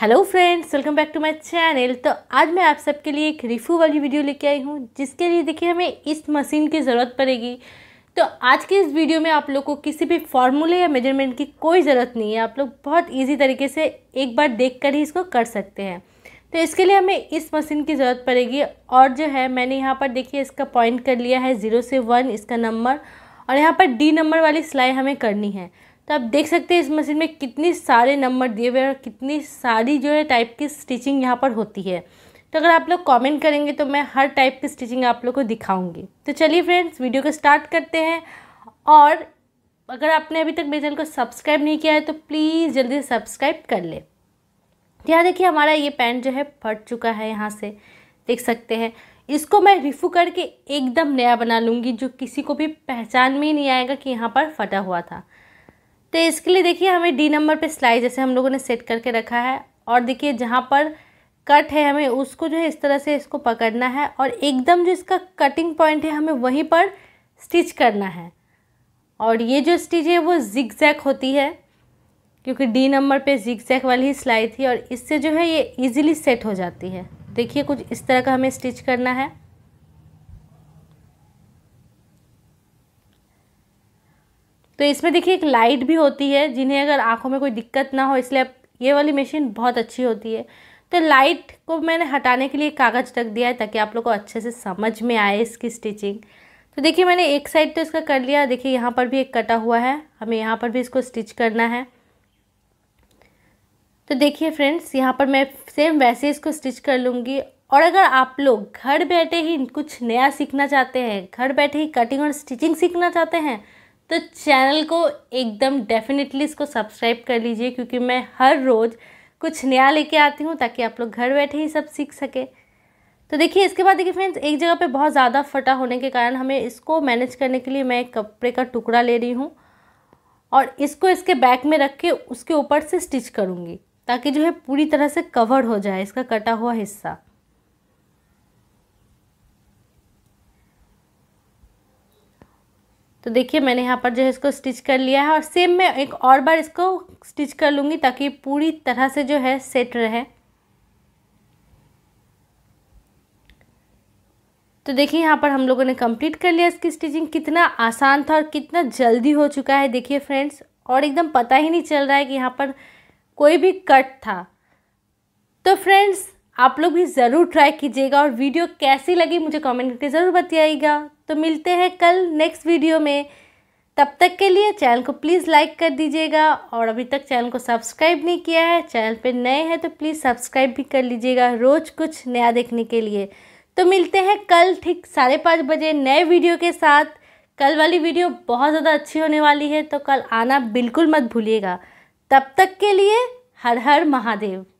hello friends welcome back to my channel तो आज मैं आप सबके लिए एक रिफ्यू वाली वीडियो लेके आई हूँ जिसके लिए देखिए हमें इस मशीन की ज़रूरत पड़ेगी तो आज के इस वीडियो में आप लोग को किसी भी फार्मूले या मेजरमेंट की कोई ज़रूरत नहीं है आप लोग बहुत इजी तरीके से एक बार देख कर ही इसको कर सकते हैं तो इसके लिए हमें इस मशीन की ज़रूरत पड़ेगी और जो है मैंने यहाँ पर देखिए इसका पॉइंट कर लिया है ज़ीरो से वन इसका नंबर और यहाँ पर डी नंबर वाली सिलाई हमें करनी है तो आप देख सकते हैं इस मशीन में कितने सारे नंबर दिए हुए हैं और कितनी सारी जो है टाइप की स्टिचिंग यहाँ पर होती है तो अगर आप लोग कमेंट करेंगे तो मैं हर टाइप की स्टिचिंग आप लोग को दिखाऊंगी तो चलिए फ्रेंड्स वीडियो को स्टार्ट करते हैं और अगर आपने अभी तक मेरे चैनल को सब्सक्राइब नहीं किया है तो प्लीज़ जल्दी सब्सक्राइब कर ले तो यहाँ देखिए हमारा ये पैंट जो है फट चुका है यहाँ से देख सकते हैं इसको मैं रिफ़ू करके एकदम नया बना लूँगी जो किसी को भी पहचान में ही नहीं आएगा कि यहाँ पर फटा हुआ था तो इसके लिए देखिए हमें डी नंबर पे सिलाई जैसे हम लोगों ने सेट करके रखा है और देखिए जहाँ पर कट है हमें उसको जो है इस तरह से इसको पकड़ना है और एकदम जो इसका कटिंग पॉइंट है हमें वहीं पर स्टिच करना है और ये जो स्टिच है वो जिग जैक होती है क्योंकि डी नंबर पे जिग जैक वाली ही सिलाई थी और इससे जो है ये इजीली सेट हो जाती है देखिए कुछ इस तरह का हमें स्टिच करना है तो इसमें देखिए एक लाइट भी होती है जिन्हें अगर आँखों में कोई दिक्कत ना हो इसलिए ये वाली मशीन बहुत अच्छी होती है तो लाइट को मैंने हटाने के लिए कागज़ रख दिया है ताकि आप लोग को अच्छे से समझ में आए इसकी स्टिचिंग तो देखिए मैंने एक साइड तो इसका कर लिया देखिए यहाँ पर भी एक कटा हुआ है हमें यहाँ पर भी इसको स्टिच करना है तो देखिए फ्रेंड्स यहाँ पर मैं सेम वैसे इसको स्टिच कर लूँगी और अगर आप लोग घर बैठे ही कुछ नया सीखना चाहते हैं घर बैठे ही कटिंग और स्टिचिंग सीखना चाहते हैं तो चैनल को एकदम डेफिनेटली इसको सब्सक्राइब कर लीजिए क्योंकि मैं हर रोज़ कुछ नया लेके आती हूँ ताकि आप लोग घर बैठे ही सब सीख सकें तो देखिए इसके बाद देखिए फ्रेंड्स एक जगह पे बहुत ज़्यादा फटा होने के कारण हमें इसको मैनेज करने के लिए मैं एक कपड़े का टुकड़ा ले रही हूँ और इसको इसके बैक में रख के उसके ऊपर से स्टिच करूँगी ताकि जो है पूरी तरह से कवर हो जाए इसका कटा हुआ हिस्सा तो देखिए मैंने यहाँ पर जो है इसको स्टिच कर लिया है और सेम मैं एक और बार इसको स्टिच कर लूँगी ताकि पूरी तरह से जो है सेट रहे तो देखिए यहाँ पर हम लोगों ने कंप्लीट कर लिया इसकी स्टिचिंग कितना आसान था और कितना जल्दी हो चुका है देखिए फ्रेंड्स और एकदम पता ही नहीं चल रहा है कि यहाँ पर कोई भी कट था तो फ्रेंड्स आप लोग भी ज़रूर ट्राई कीजिएगा और वीडियो कैसी लगी मुझे कमेंट करके ज़रूर बताइएगा तो मिलते हैं कल नेक्स्ट वीडियो में तब तक के लिए चैनल को प्लीज़ लाइक कर दीजिएगा और अभी तक चैनल को सब्सक्राइब नहीं किया है चैनल पे नए हैं तो प्लीज़ सब्सक्राइब भी कर लीजिएगा रोज़ कुछ नया देखने के लिए तो मिलते हैं कल ठीक साढ़े पाँच बजे नए वीडियो के साथ कल वाली वीडियो बहुत ज़्यादा अच्छी होने वाली है तो कल आना बिल्कुल मत भूलिएगा तब तक के लिए हर हर महादेव